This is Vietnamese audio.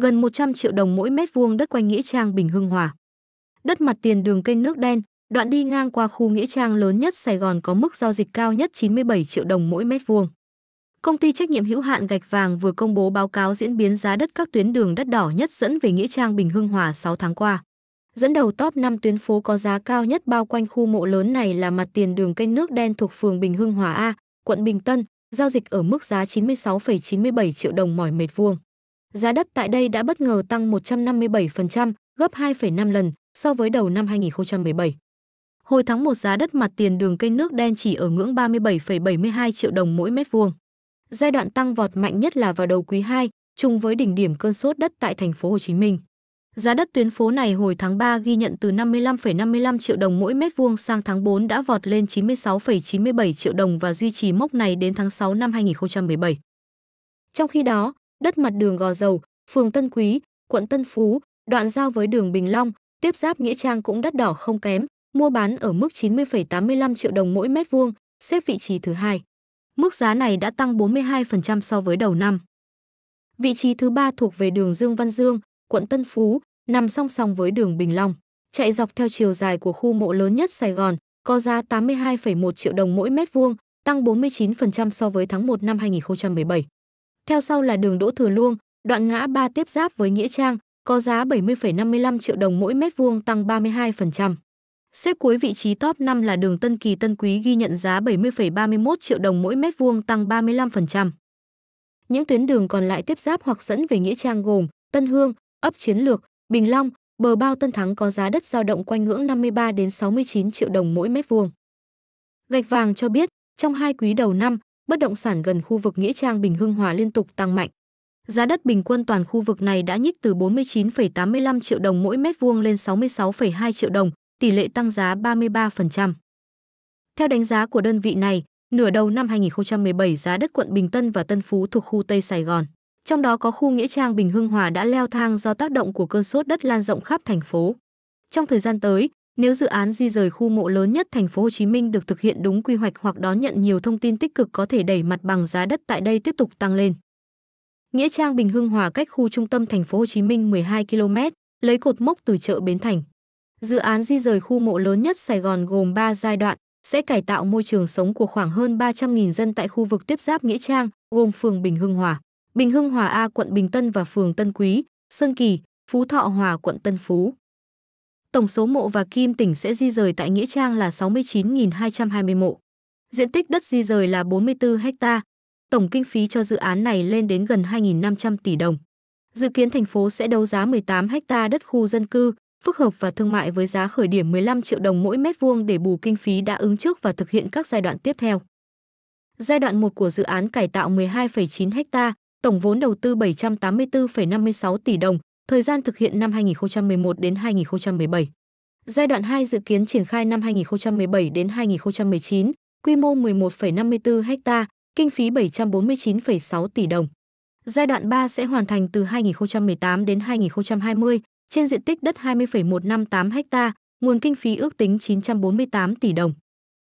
gần 100 triệu đồng mỗi mét vuông đất quanh Nghĩa Trang Bình Hưng Hòa. Đất mặt tiền đường kênh nước đen, đoạn đi ngang qua khu Nghĩa Trang lớn nhất Sài Gòn có mức giao dịch cao nhất 97 triệu đồng mỗi mét vuông. Công ty trách nhiệm hữu hạn Gạch Vàng vừa công bố báo cáo diễn biến giá đất các tuyến đường đất đỏ nhất dẫn về Nghĩa Trang Bình Hưng Hòa 6 tháng qua. Dẫn đầu top 5 tuyến phố có giá cao nhất bao quanh khu mộ lớn này là mặt tiền đường kênh nước đen thuộc phường Bình Hưng Hòa A, quận Bình Tân, giao dịch ở mức giá 96,97 triệu đồng mỗi mét vuông giá đất tại đây đã bất ngờ tăng 157%, gấp 2,5 lần so với đầu năm 2017. Hồi tháng 1 giá đất mặt tiền đường cây nước đen chỉ ở ngưỡng 37,72 triệu đồng mỗi mét vuông. Giai đoạn tăng vọt mạnh nhất là vào đầu quý 2, trùng với đỉnh điểm cơn sốt đất tại thành phố Hồ Chí Minh. Giá đất tuyến phố này hồi tháng 3 ghi nhận từ 55,55 triệu đồng mỗi mét vuông sang tháng 4 đã vọt lên 96,97 triệu đồng và duy trì mốc này đến tháng 6 năm 2017. Trong khi đó, đất mặt đường Gò Dầu, phường Tân Quý, quận Tân Phú, đoạn giao với đường Bình Long, tiếp giáp Nghĩa Trang cũng đắt đỏ không kém, mua bán ở mức 90,85 triệu đồng mỗi mét vuông, xếp vị trí thứ hai. Mức giá này đã tăng 42% so với đầu năm. Vị trí thứ ba thuộc về đường Dương Văn Dương, quận Tân Phú, nằm song song với đường Bình Long, chạy dọc theo chiều dài của khu mộ lớn nhất Sài Gòn, có giá 82,1 triệu đồng mỗi mét vuông, tăng 49% so với tháng 1 năm 2017 theo sau là đường Đỗ Thừa Luông, đoạn ngã ba tiếp giáp với Nghĩa Trang, có giá 70,55 triệu đồng mỗi mét vuông tăng 32%. Xếp cuối vị trí top 5 là đường Tân Kỳ Tân Quý ghi nhận giá 70,31 triệu đồng mỗi mét vuông tăng 35%. Những tuyến đường còn lại tiếp giáp hoặc dẫn về Nghĩa Trang gồm Tân Hương, ấp Chiến Lược, Bình Long, bờ bao Tân Thắng có giá đất dao động quanh ngưỡng 53 đến 69 triệu đồng mỗi mét vuông. Gạch vàng cho biết, trong hai quý đầu năm, bất động sản gần khu vực Nghĩa Trang Bình Hưng Hòa liên tục tăng mạnh. Giá đất bình quân toàn khu vực này đã nhích từ 49,85 triệu đồng mỗi mét vuông lên 66,2 triệu đồng, tỷ lệ tăng giá 33%. Theo đánh giá của đơn vị này, nửa đầu năm 2017 giá đất quận Bình Tân và Tân Phú thuộc khu Tây Sài Gòn, trong đó có khu Nghĩa Trang Bình Hưng Hòa đã leo thang do tác động của cơn sốt đất lan rộng khắp thành phố. Trong thời gian tới, nếu dự án di rời khu mộ lớn nhất thành phố Hồ Chí Minh được thực hiện đúng quy hoạch hoặc đón nhận nhiều thông tin tích cực có thể đẩy mặt bằng giá đất tại đây tiếp tục tăng lên. Nghĩa trang Bình Hưng Hòa cách khu trung tâm thành phố Hồ Chí Minh 12 km, lấy cột mốc từ chợ Bến Thành. Dự án di rời khu mộ lớn nhất Sài Gòn gồm 3 giai đoạn, sẽ cải tạo môi trường sống của khoảng hơn 300.000 dân tại khu vực tiếp giáp Nghĩa Trang, gồm phường Bình Hưng Hòa, Bình Hưng Hòa A quận Bình Tân và phường Tân Quý, Sơn Kỳ, Phú Thọ Hòa quận Tân Phú. Tổng số mộ và kim tỉnh sẽ di rời tại Nghĩa Trang là 69.220 mộ. Diện tích đất di rời là 44 ha. Tổng kinh phí cho dự án này lên đến gần 2.500 tỷ đồng. Dự kiến thành phố sẽ đấu giá 18 ha đất khu dân cư, phức hợp và thương mại với giá khởi điểm 15 triệu đồng mỗi mét vuông để bù kinh phí đã ứng trước và thực hiện các giai đoạn tiếp theo. Giai đoạn 1 của dự án cải tạo 12,9 ha, tổng vốn đầu tư 784,56 tỷ đồng, thời gian thực hiện năm 2011 đến 2017. Giai đoạn 2 dự kiến triển khai năm 2017 đến 2019, quy mô 11,54 ha, kinh phí 749,6 tỷ đồng. Giai đoạn 3 sẽ hoàn thành từ 2018 đến 2020, trên diện tích đất 20,158 ha, nguồn kinh phí ước tính 948 tỷ đồng.